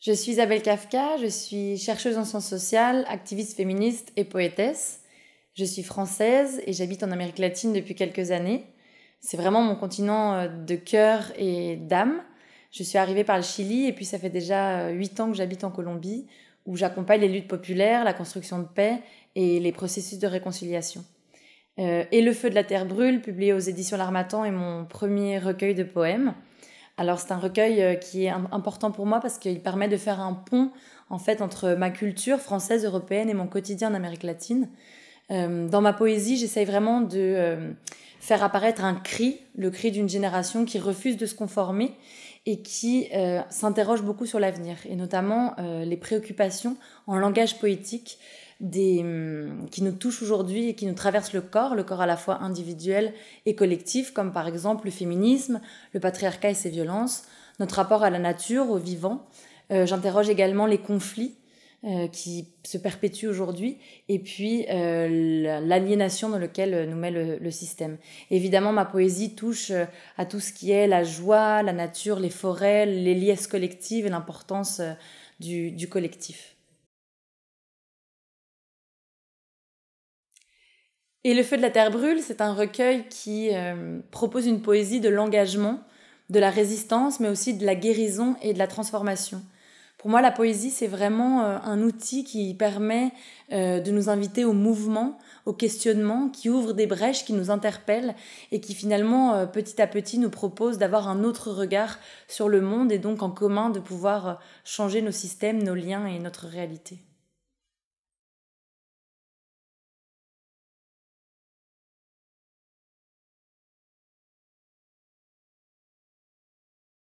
Je suis Isabelle Kafka, je suis chercheuse en sciences sociales, activiste féministe et poétesse. Je suis française et j'habite en Amérique latine depuis quelques années. C'est vraiment mon continent euh, de cœur et d'âme. Je suis arrivée par le Chili et puis ça fait déjà euh, huit ans que j'habite en Colombie où j'accompagne les luttes populaires, la construction de paix et les processus de réconciliation. Euh, et Le Feu de la Terre brûle, publié aux éditions L'Armatan, est mon premier recueil de poèmes. Alors c'est un recueil euh, qui est important pour moi parce qu'il permet de faire un pont en fait entre ma culture française, européenne et mon quotidien en Amérique latine. Euh, dans ma poésie, j'essaye vraiment de euh, faire apparaître un cri, le cri d'une génération qui refuse de se conformer et qui s'interroge beaucoup sur l'avenir, et notamment les préoccupations en langage poétique des, hum, qui nous touchent aujourd'hui et qui nous traversent le corps, le corps à la fois individuel et collectif, comme par exemple le féminisme, le patriarcat et ses violences, notre rapport à la nature, au vivant. Euh, j'interroge également les conflits euh, qui se perpétuent aujourd'hui, et puis euh, l'aliénation dans laquelle nous met le, système. Évidemment, ma poésie touche à tout ce qui est la joie, la nature, les forêts, les liesses collectives et l'importance du collectif. Et Le Feu de la Terre brûle, c'est un recueil qui euh, propose une poésie de l'engagement, de la résistance, mais aussi de la guérison et de la transformation. Pour moi, la poésie, c'est vraiment euh, un outil qui permet euh, de nous inviter au mouvement, au questionnement, qui ouvre des brèches, qui nous interpelle et qui finalement, petit à petit, nous propose d'avoir un autre regard sur le monde et donc en commun de pouvoir changer nos systèmes, nos liens et notre réalité.